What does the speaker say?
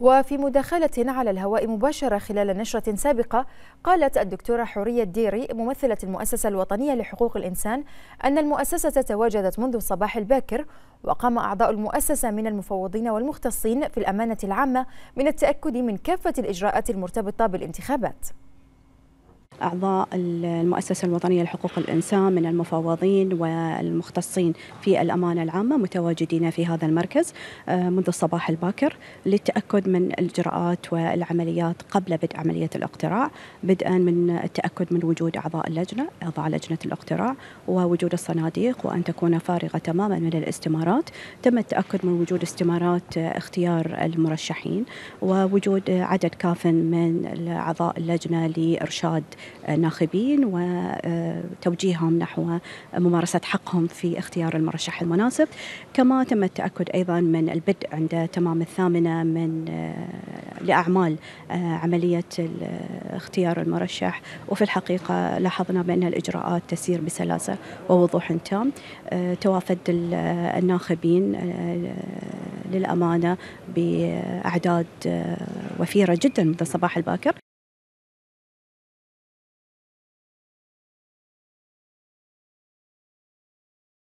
وفي مداخلة على الهواء مباشرة خلال نشرة سابقة قالت الدكتورة حورية الديري ممثلة المؤسسة الوطنية لحقوق الإنسان أن المؤسسة تواجدت منذ الصباح الباكر وقام أعضاء المؤسسة من المفوضين والمختصين في الأمانة العامة من التأكد من كافة الإجراءات المرتبطة بالانتخابات أعضاء المؤسسة الوطنية لحقوق الإنسان من المفوضين والمختصين في الأمانة العامة متواجدين في هذا المركز آه، منذ الصباح الباكر للتأكد من الإجراءات والعمليات قبل بدء عملية الاقتراع بدءا من التأكد من وجود أعضاء اللجنة أعضاء لجنة الاقتراع ووجود الصناديق وأن تكون فارغة تماما من الاستمارات تم التأكد من وجود استمارات آه، اختيار المرشحين ووجود عدد كاف من أعضاء اللجنة لإرشاد الناخبين وتوجيههم نحو ممارسة حقهم في اختيار المرشح المناسب كما تم التأكد أيضا من البدء عند تمام الثامنة من آه، لأعمال آه، عملية اختيار المرشح وفي الحقيقة لاحظنا بأن الإجراءات تسير بسلاسة ووضوح تام آه، توافد الناخبين للأمانة بأعداد وفيرة جدا منذ الصباح الباكر